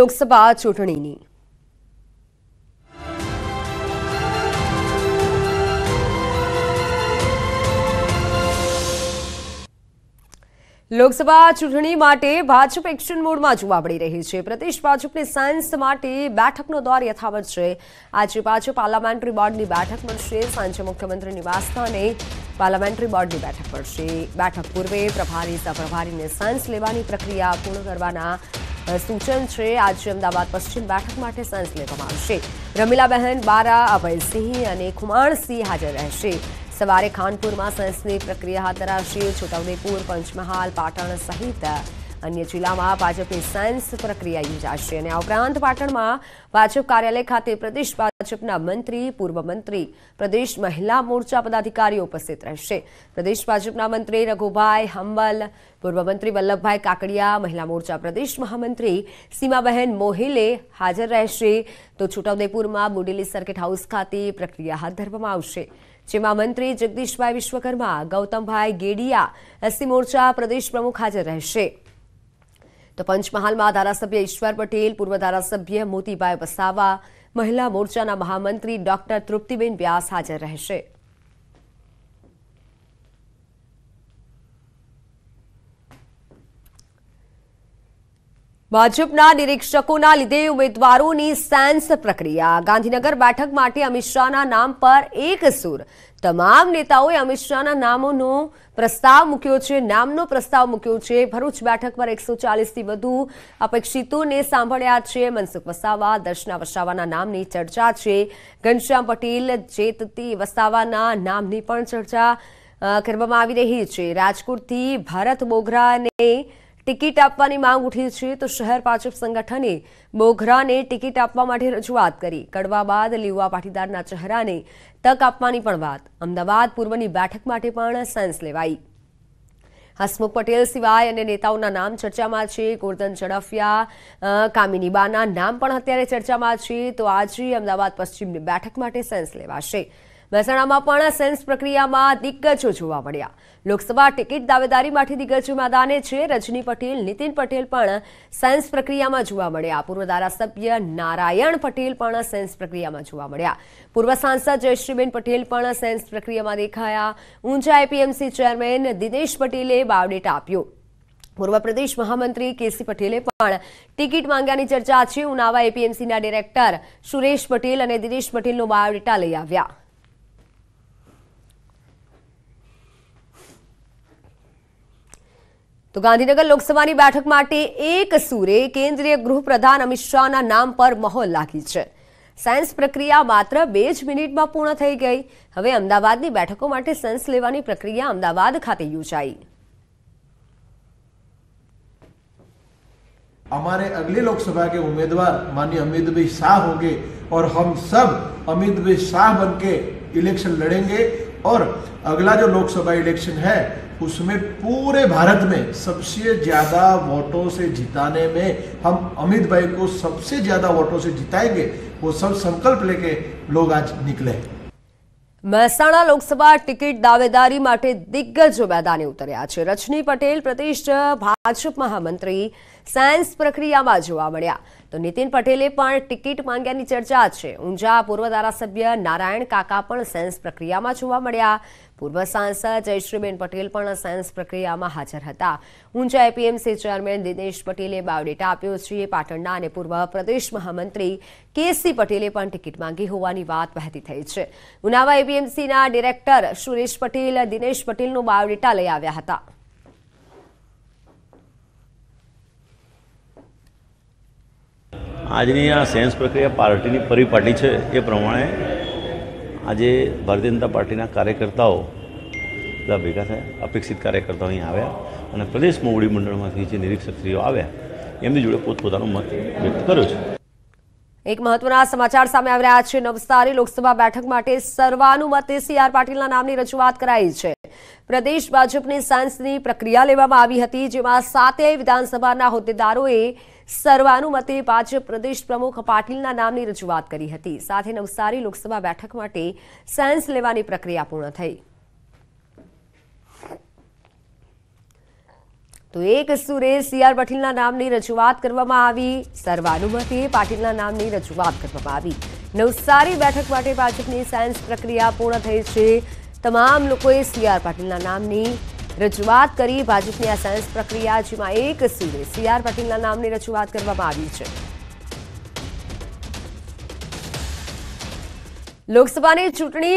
લોકસભા ચૂંટણીની લોકસભા ચૂંટણી માટે ભાજપ એક્શન મોડમાં જોવા મળી રહી છે પ્રદેશ ભાજપની સાયન્સ માટે બેઠકનો દ્વાર યથાવત છે આજે ભાજપ પાર્લામેન્ટરી બોર્ડની બેઠક મળશે સાંજે મુખ્યમંત્રી નિવાસસ્થાને પાર્લામેન્ટરી બોર્ડની બેઠક મળશે બેઠક પૂર્વે પ્રભારી સહપ્રભારીને સાયન્સ લેવાની પ્રક્રિયા પૂર્ણ કરવાના સૂચન છે આજે અમદાવાદ પશ્ચિમ બેઠક માટે સાંજ લેવામાં આવશે રમીલાબહેન બારા અભયસિંહ અને ખુમાણસિંહ હાજર રહેશે સવારે ખાનપુરમાં સેન્સની પ્રક્રિયા હાથ ધરાશે છોટાઉદેપુર પંચમહાલ પાટણ સહિત અન્ય જિલ્લામાં ભાજપની સાયન્સ પ્રક્રિયા યોજાશે અને આ ઉપરાંત પાટણમાં ભાજપ કાર્યાલય ખાતે પ્રદેશ ભાજપના મંત્રી પૂર્વ મંત્રી પ્રદેશ મહિલા મોરચા પદાધિકારીઓ ઉપસ્થિત રહેશે પ્રદેશ ભાજપના મંત્રી રઘુભાઈ હંબલ પૂર્વ મંત્રી વલ્લભભાઈ કાકડિયા મહિલા મોરચા પ્રદેશ મહામંત્રી સીમાબહેન મોહિલે હાજર રહેશે તો છોટાઉદેપુરમાં બોડેલી સર્કિટ હાઉસ ખાતે પ્રક્રિયા હાથ ધરવામાં આવશે જેમાં મંત્રી જગદીશભાઈ વિશ્વકર્મા ગૌતમભાઈ ગેડિયા એસસી મોરચા પ્રદેશ પ્રમુખ હાજર રહેશે તો પંચમહાલમાં ધારાસભ્ય ઈશ્વર પટેલ પૂર્વ ધારાસભ્ય મોતીભાઈ વસાવા મહિલા મોરચાના મહામંત્રી ડોક્ટર તૃપ્તિબેન વ્યાસ હાજર રહેશે ભાજપના નિરીક્ષકોના લીધે ઉમેદવારોની સેન્સ પ્રક્રિયા ગાંધીનગર બેઠક માટે અમિત શાહના નામ પર એક સૂર તમામ નેતાઓએ અમિત શાહના નામોનો પ્રસ્તાવ મૂક્યો છે નામનો પ્રસ્તાવ મૂક્યો છે ભરૂચ બેઠક પર એકસો ચાલીસથી વધુ અપેક્ષિતોને સાંભળ્યા છે મનસુખ વસાવા દર્શના વસાવાના નામની ચર્ચા છે ઘનશ્યામ પટેલ જેતતી વસાવાના નામની પણ ચર્ચા કરવામાં આવી રહી છે રાજકોટથી ભારત બોગરાને ટિકિટ આપવાની માંગ ઉઠી છે તો શહેર ભાજપ સંગઠને બોઘરાને ટિકિટ આપવા માટે રજૂઆત કરી કડવા બાદ લીવા પાટીદારના ચહેરાને તક આપવાની પણ વાત અમદાવાદ પૂર્વની બેઠક માટે પણ સેન્સ લેવાઈ હસમુખ પટેલ સિવાય અને નેતાઓના નામ ચર્ચામાં છે ગોરધન ઝડફિયા કામિનીબાના નામ પણ અત્યારે ચર્ચામાં છે તો આજે અમદાવાદ પશ્ચિમની બેઠક માટે સેન્સ લેવાશે મહેસાણામાં પણ સેન્સ પ્રક્રિયામાં દિગ્ગજો જોવા મળ્યા લોકસભા ટિકિટ દાવેદારી માટે દિગ્ગજો મેદાને છે રજની પટેલ નીતિન પટેલ પણ સેન્સ પ્રક્રિયામાં જોવા મળ્યા પૂર્વ ધારાસભ્ય નારાયણ પટેલ પણ સેન્સ પ્રક્રિયામાં જોવા મળ્યા પૂર્વ સાંસદ જયશ્રીબેન પટેલ પણ સેન્સ પ્રક્રિયામાં દેખાયા ઊંઝા એપીએમસી ચેરમેન દિનેશ પટેલે બાયોડેટા આપ્યો પૂર્વ પ્રદેશ મહામંત્રી કેસી પટેલે પણ ટિકિટ માંગ્યાની ચર્ચા છે ઉનાવા એપીએમસીના ડિરેક્ટર સુરેશ પટેલ અને દિનેશ પટેલનો બાયોડેટા લઈ આવ્યા તો ગાંધીનગર લોકસભાની બેઠક માટે એક સૂરે કેન્દ્રીય ગૃહપ્રધાન અમિત શાહના નામ પર મહોર લાગી છે સાયન્સ પ્રક્રિયા માત્ર બે જ મિનિટમાં પૂર્ણ થઈ ગઈ હવે અમદાવાદની બેઠકો માટે સેન્સ લેવાની પ્રક્રિયા અમદાવાદ ખાતે યોજાઈ हमारे अगले लोकसभा के उम्मीदवार माननीय अमित भाई शाह होंगे और हम सब अमित भाई शाह बनके इलेक्शन लड़ेंगे और अगला जो लोकसभा इलेक्शन है उसमें पूरे भारत में सबसे ज़्यादा वोटों से जिताने में हम अमित भाई को सबसे ज़्यादा वोटों से जिताएंगे वो सब સંકલ્પ લેકે લોગ આજ નીકળે મહેસાણા લોકસભા ટિકિટ દાવેદારી માટે દિગ્ગજ મેદાને ઉતર્યા છે રજની પટેલ પ્રતિષ્ઠ ભાજપ મહામંત્રી સાયન્સ પ્રક્રિયામાં જોવા મળ્યા તો નીતિન પટેલે પણ ટિકિટ માંગ્યાની ચર્ચા છે ઊંઝા પૂર્વ ધારાસભ્ય નારાયણ કાકા પણ સેન્સ પ્રક્રિયામાં જોવા મળ્યા પૂર્વ સાંસદ જયશ્રીબેન પટેલ પણ સેન્સ પ્રક્રિયામાં હાજર હતા ઊંઝા એપીએમસી ચેરમેન દિનેશ પટેલે બાયોડેટા આપ્યો છે પાટણના અને પૂર્વ પ્રદેશ મહામંત્રી કેસી પટેલે પણ ટિકિટ માંગી હોવાની વાત વહેતી થઈ છે ઉનાવા એપીએમસીના ડિરેક્ટર સુરેશ પટેલ દિનેશ પટેલનું બાયોડેટા લઈ આવ્યા હતા આજની આ સેન્સ પ્રક્રિયા પાર્ટીની પરિપાટી છે એ પ્રમાણે આજે ભારતીય જનતા પાર્ટીના કાર્યકર્તાઓ બધા ભેગા થયા અપેક્ષિત કાર્યકર્તાઓ અહીં આવ્યા અને પ્રદેશ મોવડી મંડળમાંથી જે નિરીક્ષકશ્રીઓ આવ્યા એમની જોડે પોતપોતાનો મત વ્યક્ત કર્યો છે એક મહત્વના સમાચાર સામે આવી રહ્યા છે નવસારી લોકસભા બેઠક માટે સર્વાનુમતે સી આર પાટીલના નામની રજૂઆત કરાઈ છે પ્રદેશ ભાજપની સાંસની પ્રક્રિયા લેવામાં આવી હતી જેમાં સાતેય વિધાનસભાના હોદ્દેદારોએ સર્વાનુમતે ભાજપ પ્રદેશ પ્રમુખ પાટીલના નામની રજૂઆત કરી હતી સાથે નવસારી લોકસભા બેઠક માટે સાયન્સ લેવાની પ્રક્રિયા પૂર્ણ થઈ તો એક સુરે સી આર પાટીલના નામની રજૂઆત કરવામાં આવી સર્વાનુમતિએ પાટીલના નામની રજૂઆત કરવામાં આવી નવસારી બેઠક માટે ભાજપની સાયન્સ પ્રક્રિયા પૂર્ણ થઈ છે તમામ લોકોએ સીઆર આર પાટીલના નામની રજૂઆત કરી ભાજપની આ સાયન્સ પ્રક્રિયા જેમાં એક સુરે સીઆર આર પાટીલના નામની રજૂઆત કરવામાં આવી છે લોકસભાની ચૂંટણી